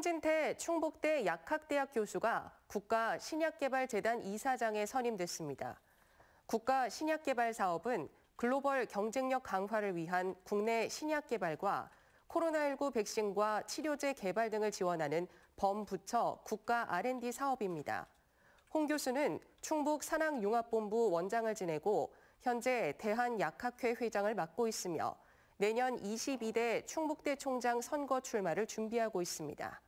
홍진태 충북대 약학대학 교수가 국가신약개발재단 이사장에 선임됐습니다. 국가신약개발 사업은 글로벌 경쟁력 강화를 위한 국내 신약개발과 코로나19 백신과 치료제 개발 등을 지원하는 범부처 국가 R&D 사업입니다. 홍 교수는 충북 산학융합본부 원장을 지내고 현재 대한약학회 회장을 맡고 있으며 내년 22대 충북대 총장 선거 출마를 준비하고 있습니다.